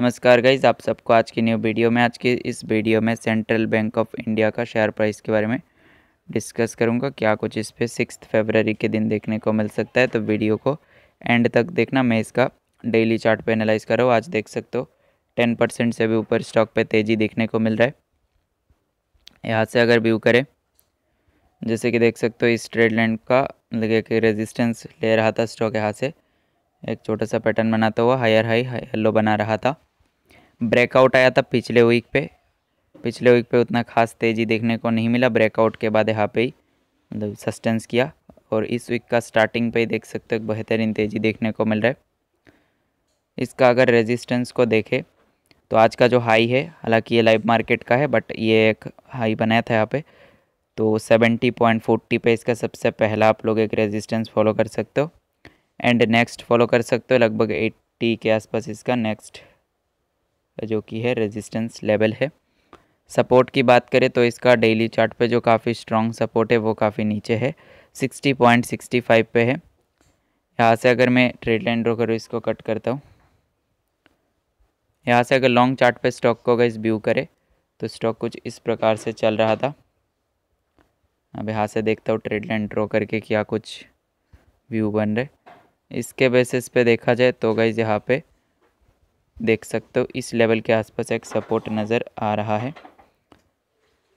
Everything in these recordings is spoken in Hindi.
नमस्कार गाइज आप सबको आज की न्यू वीडियो में आज की इस वीडियो में सेंट्रल बैंक ऑफ इंडिया का शेयर प्राइस के बारे में डिस्कस करूंगा क्या कुछ इस पर सिक्स फेबररी के दिन देखने को मिल सकता है तो वीडियो को एंड तक देखना मैं इसका डेली चार्ट पे एनालाइज कर रहा हूँ आज देख सकते हो टेन परसेंट से भी ऊपर स्टॉक पे तेज़ी देखने को मिल रहा है यहाँ से अगर व्यू करें जैसे कि देख सकते हो इस ट्रेड लाइन का लगे कि रेजिस्टेंस ले रहा था स्टॉक यहाँ से एक छोटा सा पैटर्न बनाता हुआ हायर हाई हाई लो बना रहा था ब्रेकआउट आया था पिछले वीक पे पिछले वीक पे उतना खास तेज़ी देखने को नहीं मिला ब्रेकआउट के बाद यहाँ पे ही मतलब सस्टेंस किया और इस वीक का स्टार्टिंग पे ही देख सकते हो बेहतरीन तेज़ी देखने को मिल रहा है इसका अगर रेजिस्टेंस को देखें तो आज का जो हाई है हालांकि ये लाइव मार्केट का है बट ये एक हाई बनाया था यहाँ पे तो सेवेंटी पॉइंट फोर्टी पे इसका सबसे पहला आप लोग एक रेजिस्टेंस फॉलो कर सकते हो एंड नेक्स्ट फॉलो कर सकते हो लगभग एट्टी के आसपास इसका नेक्स्ट जो कि है रेजिस्टेंस लेवल है सपोर्ट की बात करें तो इसका डेली चार्ट पे जो काफ़ी स्ट्रॉन्ग सपोर्ट है वो काफ़ी नीचे है सिक्सटी सिक्सटी पॉइंट फाइव पे है यहाँ से अगर मैं ट्रेड लाइन ड्रो करूँ इसको कट करता हूँ यहाँ से अगर लॉन्ग चार्ट पे स्टॉक को इस व्यू करे तो स्टॉक कुछ इस प्रकार से चल रहा था अब यहाँ से देखता हूँ ट्रेड लाइन ड्रो करके क्या कुछ व्यू बन रहे इसके बेसिस पे देखा जाए तो गई यहाँ पे देख सकते हो इस लेवल के आसपास एक सपोर्ट नज़र आ रहा है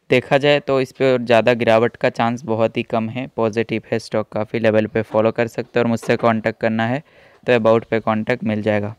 देखा जाए तो इस पर ज़्यादा गिरावट का चांस बहुत ही कम है पॉजिटिव है स्टॉक काफ़ी लेवल पे फॉलो कर सकते हो और मुझसे कांटेक्ट करना है तो अबाउट पे कांटेक्ट मिल जाएगा